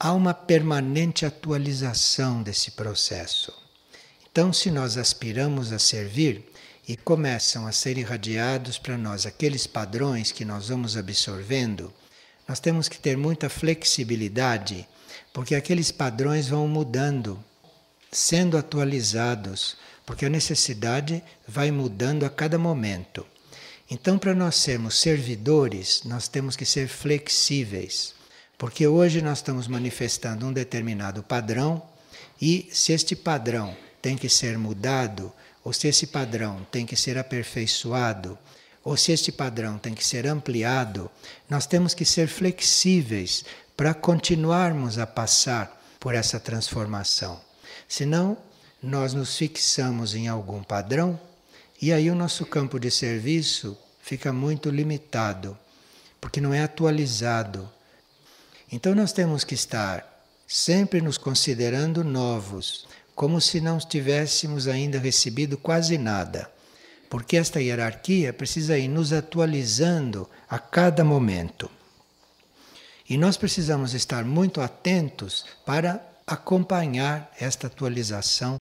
há uma permanente atualização desse processo. Então, se nós aspiramos a servir e começam a ser irradiados para nós aqueles padrões que nós vamos absorvendo, nós temos que ter muita flexibilidade, porque aqueles padrões vão mudando, sendo atualizados, porque a necessidade vai mudando a cada momento. Então, para nós sermos servidores, nós temos que ser flexíveis. Porque hoje nós estamos manifestando um determinado padrão e se este padrão tem que ser mudado, ou se esse padrão tem que ser aperfeiçoado, ou se este padrão tem que ser ampliado, nós temos que ser flexíveis para continuarmos a passar por essa transformação. Senão, nós nos fixamos em algum padrão e aí o nosso campo de serviço fica muito limitado, porque não é atualizado então nós temos que estar sempre nos considerando novos, como se não tivéssemos ainda recebido quase nada. Porque esta hierarquia precisa ir nos atualizando a cada momento. E nós precisamos estar muito atentos para acompanhar esta atualização